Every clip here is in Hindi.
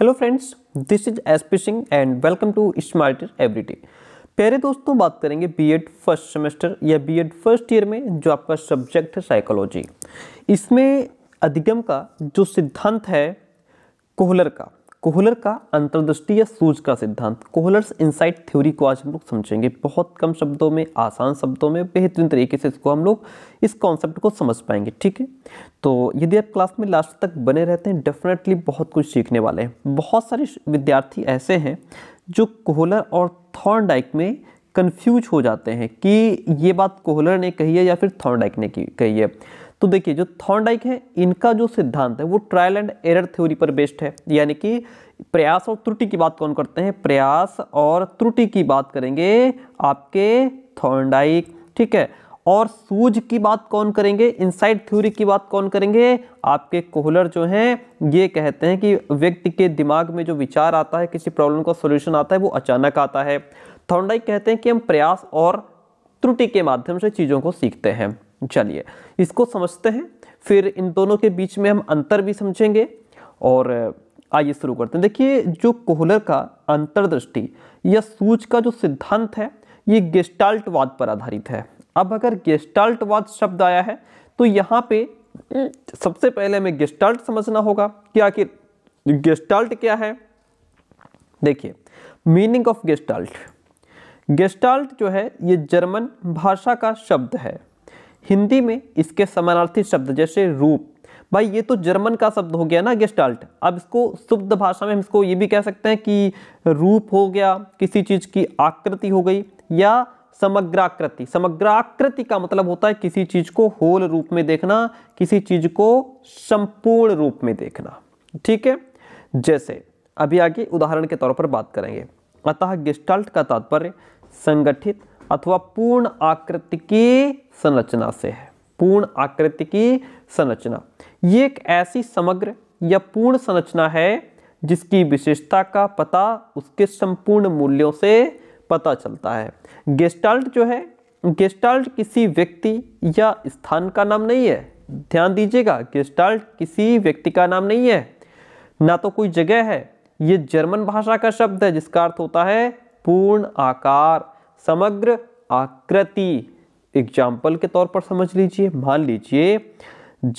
hello friends this is S P Singh and welcome to smart everyday प्यारे दोस्तों बात करेंगे बीएड फर्स्ट सेमेस्टर या बीएड फर्स्ट ईयर में जो आपका सब्जेक्ट है साइकोलॉजी इसमें अधिगम का जो सिद्धांत है कोहलर का कोहलर का अंतर्दृष्टि या सूझ का सिद्धांत कोहलर्स इनसाइट थ्योरी को आज हम लोग समझेंगे बहुत कम शब्दों में आसान शब्दों में बेहतरीन तरीके से इसको हम लोग इस कॉन्सेप्ट को समझ पाएंगे ठीक है तो यदि आप क्लास में लास्ट तक बने रहते हैं डेफिनेटली बहुत कुछ सीखने वाले हैं बहुत सारे विद्यार्थी ऐसे हैं जो कोहलर और थॉर्नडाइक में कन्फ्यूज हो जाते हैं कि ये बात कोहलर ने कही है या फिर थॉर्नडाइक ने कही है तो देखिए जो थॉर्नडाइक है इनका जो सिद्धांत है वो ट्रायल एंड एरर थ्योरी पर बेस्ड है यानी कि प्रयास और त्रुटि की बात कौन करते हैं प्रयास और त्रुटि की बात करेंगे आपके थॉर्नडाइक ठीक है और सूझ की बात कौन करेंगे इनसाइड थ्योरी की बात कौन करेंगे आपके कोहलर जो हैं ये कहते हैं कि व्यक्ति के दिमाग में जो विचार आता है किसी प्रॉब्लम का सोल्यूशन आता है वो अचानक आता है थॉर्नडाइक कहते हैं कि हम प्रयास और त्रुटि के माध्यम से चीज़ों को सीखते हैं चलिए इसको समझते हैं फिर इन दोनों के बीच में हम अंतर भी समझेंगे और आइए शुरू करते हैं देखिए जो कोहलर का अंतर्दृष्टि या सूच का जो सिद्धांत है ये गेस्टाल्टवाद पर आधारित है अब अगर गेस्टाल्टवाद शब्द आया है तो यहाँ पे सबसे पहले हमें गेस्टाल्ट समझना होगा कि आखिर गेस्टाल्ट क्या है देखिए मीनिंग ऑफ गेस्टाल्ट गेस्टाल्ट जो है ये जर्मन भाषा का शब्द है हिंदी में इसके समानार्थी शब्द जैसे रूप भाई ये तो जर्मन का शब्द हो गया ना गेस्टाल्ट अब इसको शुद्ध भाषा में हम इसको ये भी कह सकते हैं कि रूप हो गया किसी चीज़ की आकृति हो गई या समग्राकृति समग्राकृति का मतलब होता है किसी चीज़ को होल रूप में देखना किसी चीज़ को संपूर्ण रूप में देखना ठीक है जैसे अभी आगे उदाहरण के तौर पर बात करेंगे अतः गिस्टाल्ट का तात्पर्य संगठित अथवा पूर्ण आकृति की संरचना से है पूर्ण आकृति की संरचना ये एक ऐसी समग्र या पूर्ण संरचना है जिसकी विशेषता का पता उसके संपूर्ण मूल्यों से पता चलता है गेस्टाल्ट जो है गेस्टाल्ट किसी व्यक्ति या स्थान का नाम नहीं है ध्यान दीजिएगा गेस्टाल्ट किसी व्यक्ति का नाम नहीं है ना तो कोई जगह है ये जर्मन भाषा का शब्द है जिसका अर्थ होता है पूर्ण आकार समग्र आकृति एग्जाम्पल के तौर पर समझ लीजिए मान लीजिए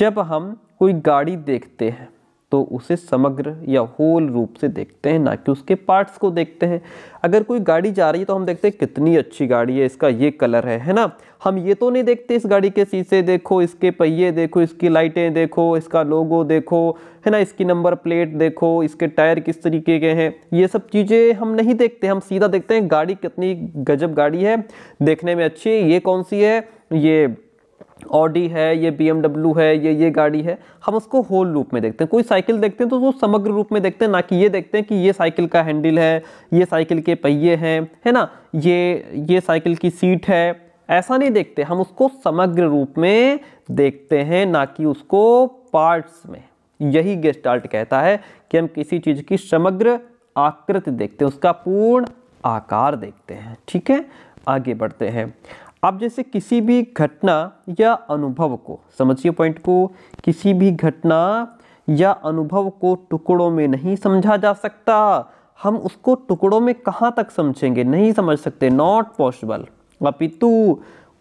जब हम कोई गाड़ी देखते हैं तो उसे समग्र या होल रूप से देखते हैं ना कि उसके पार्ट्स को देखते हैं अगर कोई गाड़ी जा रही है तो हम देखते हैं कितनी अच्छी गाड़ी है इसका ये कलर है है ना हम ये तो नहीं देखते इस गाड़ी के शीशे देखो इसके पहिए देखो इसकी लाइटें देखो इसका लोगो देखो है ना इसकी नंबर प्लेट देखो इसके टायर किस तरीके के हैं ये सब चीज़ें हम नहीं देखते हम सीधा देखते हैं गाड़ी कितनी गजब गाड़ी है देखने में अच्छी है ये कौन सी है ये ऑडी है ये बी है ये ये गाड़ी है हम उसको होल रूप में देखते हैं कोई साइकिल देखते हैं तो वो समग्र रूप में देखते हैं ना कि ये देखते हैं कि ये साइकिल का हैंडल है ये साइकिल के पहिए हैं है ना ये ये साइकिल की सीट है ऐसा नहीं देखते हम उसको समग्र रूप में देखते हैं ना कि उसको पार्ट्स में यही गेस्टार्ट कहता है कि हम किसी चीज़ की समग्र आकृति देखते हैं उसका पूर्ण आकार देखते हैं ठीक है आगे बढ़ते हैं आप जैसे किसी भी घटना या अनुभव को समझिए पॉइंट को किसी भी घटना या अनुभव को टुकड़ों में नहीं समझा जा सकता हम उसको टुकड़ों में कहाँ तक समझेंगे नहीं समझ सकते नॉट पॉसिबल अपितु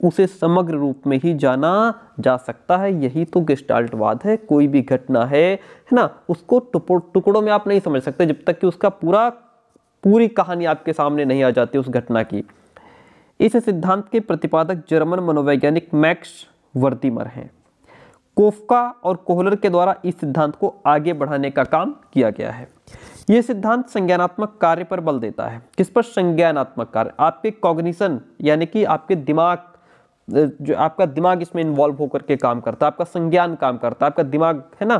उसे समग्र रूप में ही जाना जा सकता है यही तो गिस्टाल्टवाद है कोई भी घटना है है ना उसको टुकड़ों में आप नहीं समझ सकते जब तक कि उसका पूरा पूरी कहानी आपके सामने नहीं आ जाती उस घटना की इस सिद्धांत के प्रतिपादक जर्मन मनोवैज्ञानिक मैक्स वर्तिमर हैं कोफका और कोहलर के द्वारा इस सिद्धांत को आगे बढ़ाने का काम किया गया है यह सिद्धांत संज्ञानात्मक कार्य पर बल देता है किस पर संज्ञानात्मक कार्य आपके कॉग्निशन यानी कि आपके दिमाग जो आपका दिमाग इसमें इन्वॉल्व होकर के काम करता है आपका संज्ञान काम करता है आपका दिमाग है ना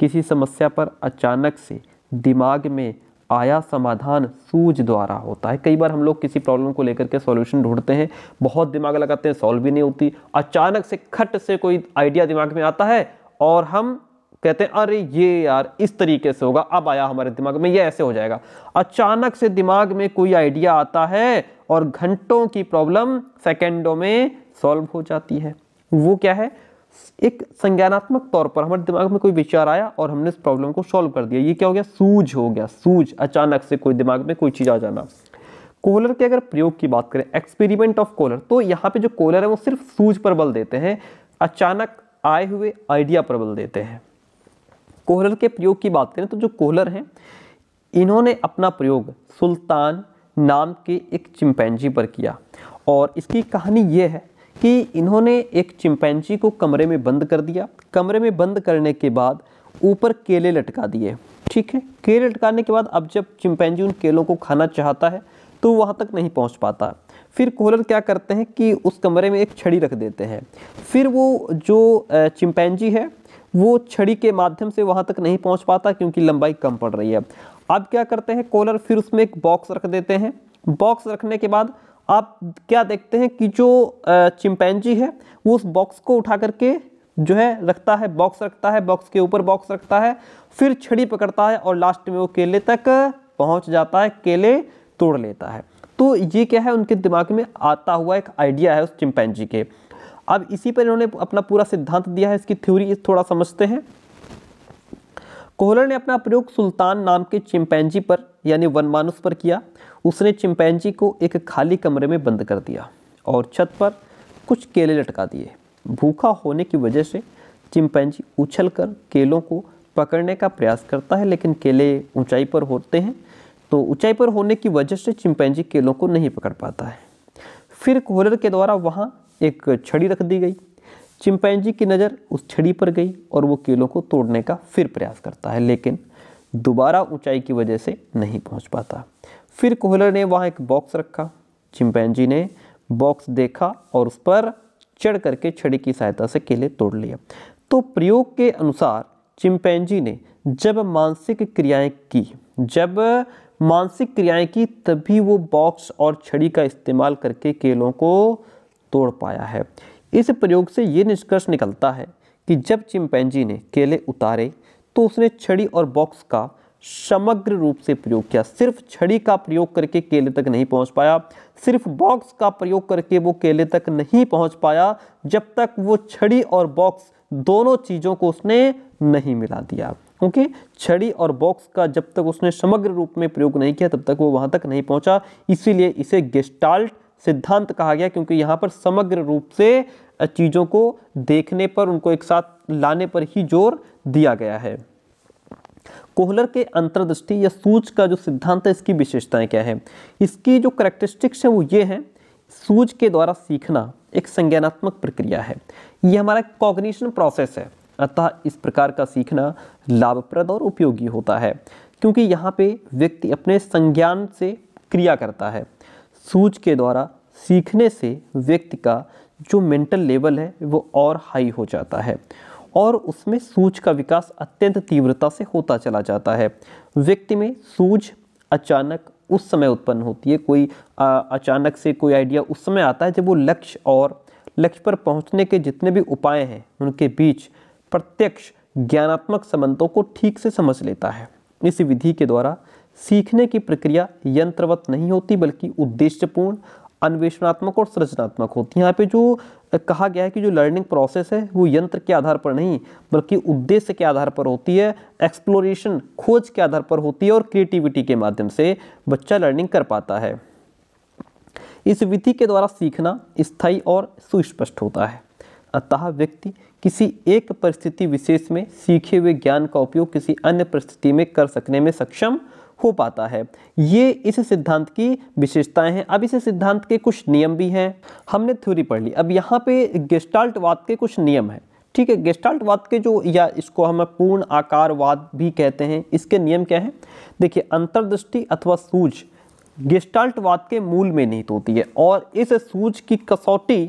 किसी समस्या पर अचानक से दिमाग में आया समाधान सूझ द्वारा होता है कई बार हम लोग किसी प्रॉब्लम को लेकर के सॉल्यूशन ढूंढते हैं बहुत दिमाग लगाते हैं सॉल्व भी नहीं होती अचानक से खट से कोई आइडिया दिमाग में आता है और हम कहते हैं अरे ये यार इस तरीके से होगा अब आया हमारे दिमाग में ये ऐसे हो जाएगा अचानक से दिमाग में कोई आइडिया आता है और घंटों की प्रॉब्लम सेकेंडों में सॉल्व हो जाती है वो क्या है एक संज्ञानात्मक तौर पर हमारे दिमाग में कोई विचार आया और हमने इस प्रॉब्लम को सॉल्व कर दिया ये क्या हो गया सूझ हो गया सूझ अचानक से कोई दिमाग में कोई चीज़ आ जाना कोलर के अगर प्रयोग की बात करें एक्सपेरिमेंट ऑफ कोलर तो यहाँ पे जो कोलर है वो सिर्फ सूझ पर बल देते हैं अचानक आए हुए आइडिया पर बल देते हैं कोहलर के प्रयोग की बात करें तो जो कोहलर हैं इन्होंने अपना प्रयोग सुल्तान नाम के एक चिंपैनजी पर किया और इसकी कहानी यह है कि इन्होंने एक चिंपैंची को कमरे में बंद कर दिया कमरे में बंद करने के बाद ऊपर केले लटका दिए ठीक है केले लटकाने के बाद अब जब चिंपैंजी उन केलों को खाना चाहता है तो वहाँ तक नहीं पहुँच पाता फिर कोहलर क्या करते हैं कि उस कमरे में एक छड़ी रख देते हैं फिर वो जो चिंपैंजी है वो छड़ी के माध्यम से वहाँ तक नहीं पहुँच पाता क्योंकि लंबाई कम पड़ रही है अब क्या करते हैं कोहलर फिर उसमें एक बॉक्स रख देते हैं बॉक्स रखने के बाद आप क्या देखते हैं कि जो चिंपैंजी है वो उस बॉक्स को उठा करके जो है रखता है बॉक्स रखता है बॉक्स के ऊपर बॉक्स रखता है फिर छड़ी पकड़ता है और लास्ट में वो केले तक पहुंच जाता है केले तोड़ लेता है तो ये क्या है उनके दिमाग में आता हुआ एक आइडिया है उस चिंपैंजी के अब इसी पर इन्होंने अपना पूरा सिद्धांत दिया है इसकी थ्योरी थोड़ा समझते हैं कोहलर ने अपना प्रयोग सुल्तान नाम के चिंपैंजी पर यानी वनमानुष पर किया उसने चिंपैंजी को एक खाली कमरे में बंद कर दिया और छत पर कुछ केले लटका दिए भूखा होने की वजह से चिंपैंजी उछलकर केलों को पकड़ने का प्रयास करता है लेकिन केले ऊंचाई पर होते हैं तो ऊंचाई पर होने की वजह से चिंपैंजी केलों को नहीं पकड़ पाता है फिर कोहलर के द्वारा वहाँ एक छड़ी रख दी गई चिंपैंजी की नज़र उस छड़ी पर गई और वो केलों को तोड़ने का फिर प्रयास करता है लेकिन दोबारा ऊंचाई की वजह से नहीं पहुंच पाता फिर कोहलर ने वहाँ एक बॉक्स रखा चिंपैनजी ने बॉक्स देखा और उस पर चढ़ करके छड़ी की सहायता से केले तोड़ लिया तो प्रयोग के अनुसार चिंपैनजी ने जब मानसिक क्रियाएं की जब मानसिक क्रियाएं की तभी वो बॉक्स और छड़ी का इस्तेमाल करके केलों को तोड़ पाया है इस प्रयोग से ये निष्कर्ष निकलता है कि जब चिंपैनजी ने केले उतारे तो उसने छड़ी और बॉक्स का समग्र रूप से प्रयोग किया सिर्फ छड़ी का प्रयोग करके केले तक नहीं पहुंच पाया सिर्फ बॉक्स का प्रयोग करके वो केले तक नहीं पहुंच पाया जब तक वो छड़ी और बॉक्स दोनों चीज़ों को उसने नहीं मिला दिया ओके छड़ी और बॉक्स का जब तक उसने समग्र रूप में प्रयोग नहीं किया तब तक वो वहाँ तक नहीं पहुँचा इसीलिए इसे गेस्टाल्ट सिद्धांत कहा गया क्योंकि यहाँ पर समग्र रूप से चीज़ों को देखने पर उनको एक साथ लाने पर ही जोर दिया गया है कोहलर के अंतर्दृष्टि या सूज का जो सिद्धांत है इसकी विशेषताएं क्या है इसकी जो करेक्टरिस्टिक्स है वो ये है सूज के द्वारा सीखना एक संज्ञानात्मक प्रक्रिया है ये हमारा कॉग्निशन प्रोसेस है अतः इस प्रकार का सीखना लाभप्रद और उपयोगी होता है क्योंकि यहाँ पे व्यक्ति अपने संज्ञान से क्रिया करता है सूज के द्वारा सीखने से व्यक्ति का जो मेंटल लेवल है वो और हाई हो जाता है और उसमें सूज का विकास अत्यंत तीव्रता से होता चला जाता है व्यक्ति में सूज अचानक उस समय उत्पन्न होती है कोई आ, अचानक से कोई आइडिया उस समय आता है जब वो लक्ष्य और लक्ष्य पर पहुंचने के जितने भी उपाय हैं उनके बीच प्रत्यक्ष ज्ञानात्मक संबंधों को ठीक से समझ लेता है इस विधि के द्वारा सीखने की प्रक्रिया यंत्रवत नहीं होती बल्कि उद्देश्यपूर्ण अन्वेषणात्मक और सृजनात्मक होती है यहाँ पे जो कहा गया है कि जो लर्निंग प्रोसेस है वो यंत्र के आधार पर नहीं बल्कि उद्देश्य के आधार पर होती है एक्सप्लोरेशन खोज के आधार पर होती है और क्रिएटिविटी के माध्यम से बच्चा लर्निंग कर पाता है इस विधि के द्वारा सीखना स्थायी और सुस्पष्ट होता है अतः व्यक्ति किसी एक परिस्थिति विशेष में सीखे हुए ज्ञान का उपयोग किसी अन्य परिस्थिति में कर सकने में सक्षम हो पाता है ये इस सिद्धांत की विशेषताएं हैं अब इस सिद्धांत के कुछ नियम भी हैं हमने थ्योरी पढ़ ली अब यहाँ पे गेस्टाल्टवाद के कुछ नियम हैं ठीक है गेस्टाल्टवाद के जो या इसको हम पूर्ण आकारवाद भी कहते हैं इसके नियम क्या हैं देखिए अंतर्दृष्टि अथवा सूझ गेस्टाल्टवाद के मूल में निहित होती है और इस सूझ की कसौटी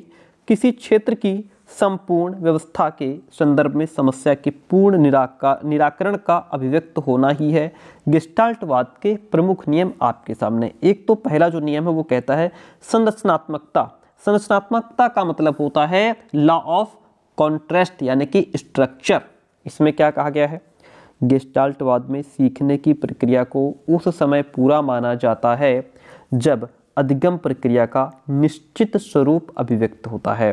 किसी क्षेत्र की संपूर्ण व्यवस्था के संदर्भ में समस्या के पूर्ण निराकार निराकरण का अभिव्यक्त होना ही है गिस्टाल्टवाद के प्रमुख नियम आपके सामने एक तो पहला जो नियम है वो कहता है संरचनात्मकता संरचनात्मकता का मतलब होता है लॉ ऑफ कॉन्ट्रेस्ट यानी कि स्ट्रक्चर इसमें क्या कहा गया है गिस्टाल्टवाद में सीखने की प्रक्रिया को उस समय पूरा माना जाता है जब अधिगम प्रक्रिया का निश्चित स्वरूप अभिव्यक्त होता है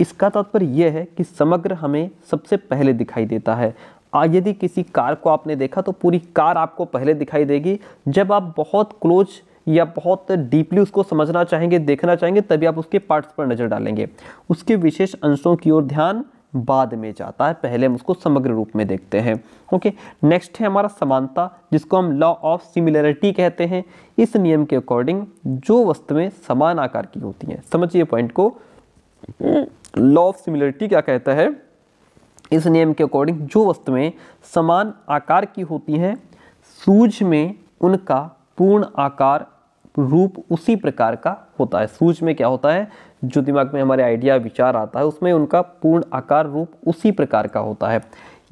इसका तात्पर्य यह है कि समग्र हमें सबसे पहले दिखाई देता है आज यदि किसी कार को आपने देखा तो पूरी कार आपको पहले दिखाई देगी जब आप बहुत क्लोज या बहुत डीपली उसको समझना चाहेंगे देखना चाहेंगे तभी आप उसके पार्ट्स पर नज़र डालेंगे उसके विशेष अंशों की ओर ध्यान बाद में जाता है पहले हम उसको समग्र रूप में देखते हैं ओके नेक्स्ट है हमारा समानता जिसको हम लॉ ऑफ सिमिलरिटी कहते हैं इस नियम के अकॉर्डिंग जो वस्तुएं समान आकार की होती हैं समझिए पॉइंट को लॉ ऑफ सिमिलरिटी क्या कहता है इस नियम के अकॉर्डिंग जो वस्तुएं समान आकार की होती हैं सूझ में उनका पूर्ण आकार रूप उसी प्रकार का होता है सूझ में क्या होता है जो दिमाग में हमारे आइडिया विचार आता है उसमें उनका पूर्ण आकार रूप उसी प्रकार का होता है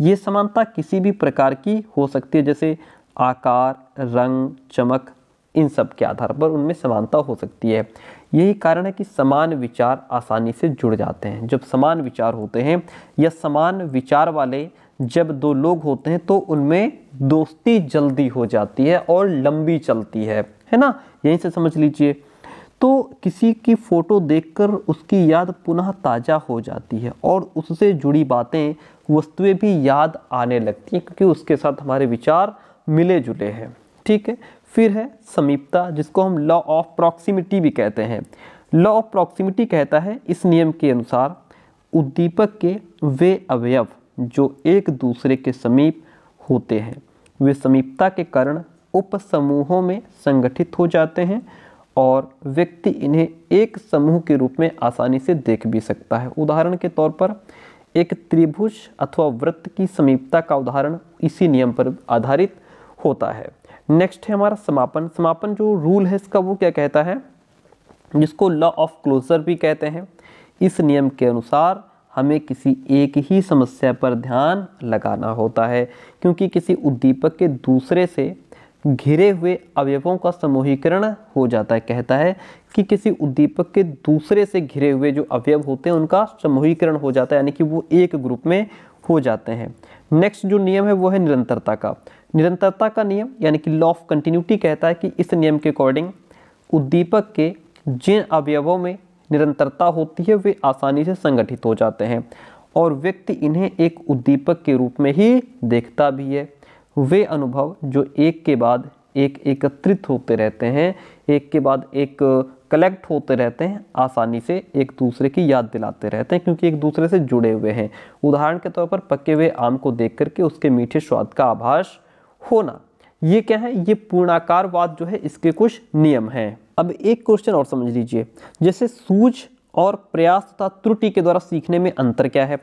ये समानता किसी भी प्रकार की हो सकती है जैसे आकार रंग चमक इन सब के आधार पर उनमें समानता हो सकती है यही कारण है कि समान विचार आसानी से जुड़ जाते हैं जब समान विचार होते हैं या समान विचार वाले जब दो लोग होते हैं तो उनमें दोस्ती जल्दी हो जाती है और लंबी चलती है है ना यहीं से समझ लीजिए तो किसी की फ़ोटो देखकर उसकी याद पुनः ताज़ा हो जाती है और उससे जुड़ी बातें वस्तुएं भी याद आने लगती हैं क्योंकि उसके साथ हमारे विचार मिले जुले हैं ठीक है फिर है समीपता जिसको हम लॉ ऑफ प्रॉक्सिमिटी भी कहते हैं लॉ ऑफ प्रॉक्सिमिटी कहता है इस नियम के अनुसार उद्दीपक के वे अवयव जो एक दूसरे के समीप होते हैं वे समीपता के कारण उपसमूहों में संगठित हो जाते हैं और व्यक्ति इन्हें एक समूह के रूप में आसानी से देख भी सकता है उदाहरण के तौर पर एक त्रिभुज अथवा वृत्त की समीपता का उदाहरण इसी नियम पर आधारित होता है नेक्स्ट है हमारा समापन समापन जो रूल है इसका वो क्या कहता है जिसको लॉ ऑफ क्लोजर भी कहते हैं इस नियम के अनुसार हमें किसी एक ही समस्या पर ध्यान लगाना होता है क्योंकि किसी उद्दीपक के दूसरे से घिरे हुए अवयवों का समूहीकरण हो जाता है कहता है कि किसी उद्दीपक के दूसरे से घिरे हुए जो अवयव होते हैं उनका समूहीकरण हो जाता है यानी कि वो एक ग्रुप में हो जाते हैं नेक्स्ट जो नियम है वो है निरंतरता का निरंतरता का नियम यानी कि लॉ ऑफ कंटिन्यूटी कहता है कि इस नियम के अकॉर्डिंग उद्दीपक के जिन अवयवों में निरंतरता होती है वे आसानी से संगठित हो जाते हैं और व्यक्ति इन्हें एक उद्दीपक के रूप में ही देखता भी है वे अनुभव जो एक के बाद एक एकत्रित होते रहते हैं एक के बाद एक कलेक्ट होते रहते हैं आसानी से एक दूसरे की याद दिलाते रहते हैं क्योंकि एक दूसरे से जुड़े हुए हैं उदाहरण के तौर पर पके हुए आम को देख करके उसके मीठे स्वाद का आभास होना ये क्या है ये पूर्णाकारवाद जो है इसके कुछ नियम हैं अब एक क्वेश्चन और समझ लीजिए जैसे सूझ और प्रयास तथा त्रुटि के द्वारा सीखने में अंतर क्या है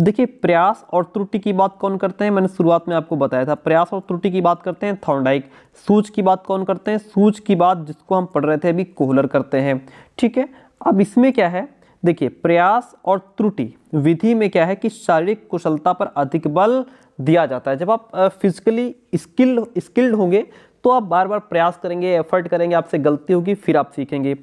देखिए प्रयास और त्रुटि की बात कौन करते हैं मैंने शुरुआत में आपको बताया था प्रयास और त्रुटि की बात करते हैं थॉर्नडाइक सूच की बात कौन करते हैं सूच की बात जिसको हम पढ़ रहे थे अभी कोहलर करते हैं ठीक है अब इसमें क्या है देखिए प्रयास और त्रुटि विधि में क्या है कि शारीरिक कुशलता पर अधिक बल दिया जाता है जब आप फिजिकली स्किल्ड स्किल्ड होंगे तो आप बार बार प्रयास करेंगे एफर्ट करेंगे आपसे गलती होगी फिर आप सीखेंगे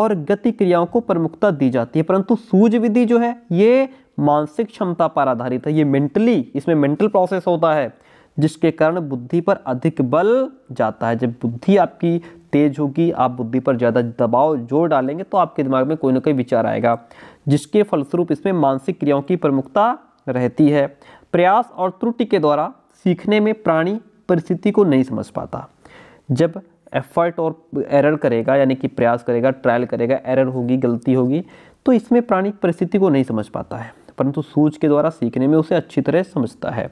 और गति क्रियाओं को प्रमुखता दी जाती है परंतु सूझ विधि जो है ये मानसिक क्षमता पर आधारित है ये मेंटली इसमें मेंटल प्रोसेस होता है जिसके कारण बुद्धि पर अधिक बल जाता है जब बुद्धि आपकी तेज होगी आप बुद्धि पर ज़्यादा दबाव जोर डालेंगे तो आपके दिमाग में कोई ना कोई विचार आएगा जिसके फलस्वरूप इसमें मानसिक क्रियाओं की प्रमुखता रहती है प्रयास और त्रुटि के द्वारा सीखने में प्राणी परिस्थिति को नहीं समझ पाता जब एफर्ट और एरर करेगा यानी कि प्रयास करेगा ट्रायल करेगा एरर होगी गलती होगी तो इसमें प्राणी परिस्थिति को नहीं समझ पाता है परंतु सूझ के द्वारा सीखने में उसे अच्छी तरह समझता है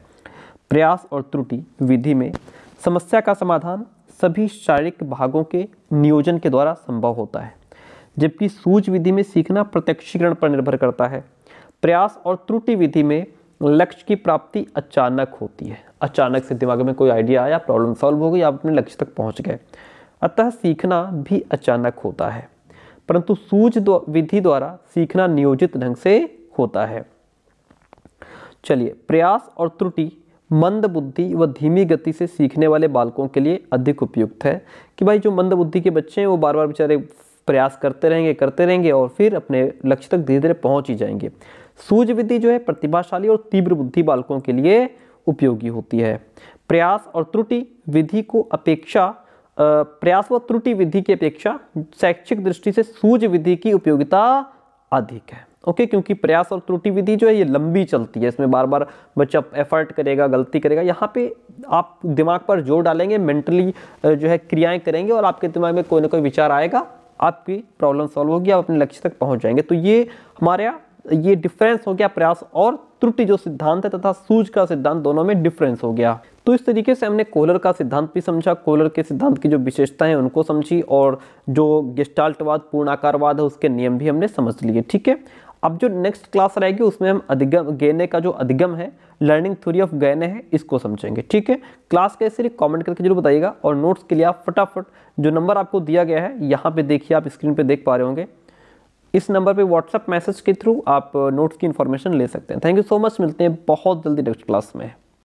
प्रयास और त्रुटि विधि में समस्या का समाधान सभी शारीरिक भागों के नियोजन के द्वारा संभव होता है जबकि सूझ विधि में सीखना प्रत्यक्षीकरण पर निर्भर करता है प्रयास और त्रुटि विधि में लक्ष्य की प्राप्ति अचानक होती है अचानक से दिमाग में कोई आइडिया आया प्रॉब्लम सॉल्व हो गई आप अपने लक्ष्य तक पहुंच गए अतः सीखना भी अचानक होता है परंतु सूझ विधि द्वारा सीखना नियोजित ढंग से होता है चलिए प्रयास और त्रुटि मंद बुद्धि व धीमी गति से सीखने वाले बालकों के लिए अधिक उपयुक्त है कि भाई जो मंद बुद्धि के बच्चे हैं वो बार बार बेचारे प्रयास करते रहेंगे करते रहेंगे और फिर अपने लक्ष्य तक धीरे धीरे पहुंच ही जाएंगे सूझविधि जो है प्रतिभाशाली और तीव्र बुद्धि बालकों के लिए उपयोगी होती है प्रयास और त्रुटि विधि को अपेक्षा प्रयास व त्रुटि विधि की अपेक्षा शैक्षिक दृष्टि से सूझ विधि की उपयोगिता अधिक है ओके क्योंकि प्रयास और त्रुटि विधि जो है ये लंबी चलती है इसमें बार बार बच्चा एफर्ट करेगा गलती करेगा यहाँ पे आप दिमाग पर जोर डालेंगे मेंटली जो है क्रियाएं करेंगे और आपके दिमाग में कोई ना कोई विचार आएगा आपकी प्रॉब्लम सॉल्व होगी आप अपने लक्ष्य तक पहुँच जाएंगे तो ये हमारे यहाँ ये डिफरेंस हो गया प्रयास और त्रुटि जो सिद्धांत है तथा सूज का सिद्धांत दोनों में डिफरेंस हो गया तो इस तरीके से हमने कोलर का सिद्धांत भी समझा कोलर के सिद्धांत की जो विशेषताएं उनको समझी और जो गेस्टाल्टवाद पूर्णाकारवाद है उसके नियम भी हमने समझ लिए ठीक है अब जो नेक्स्ट क्लास रहेगी उसमें हम अधिगम गेने का जो अधिगम है लर्निंग थ्योरी ऑफ गैने है इसको समझेंगे ठीक है क्लास कैसे कमेंट करके जरूर बताइएगा और नोट्स के लिए आप फटाफट जो नंबर आपको दिया गया है यहाँ पे देखिए आप स्क्रीन पे देख पा रहे होंगे इस नंबर पे व्हाट्सअप मैसेज के थ्रू आप नोट्स की इन्फॉर्मेशन ले सकते हैं थैंक यू सो मच मिलते हैं बहुत जल्दी नेक्स्ट क्लास में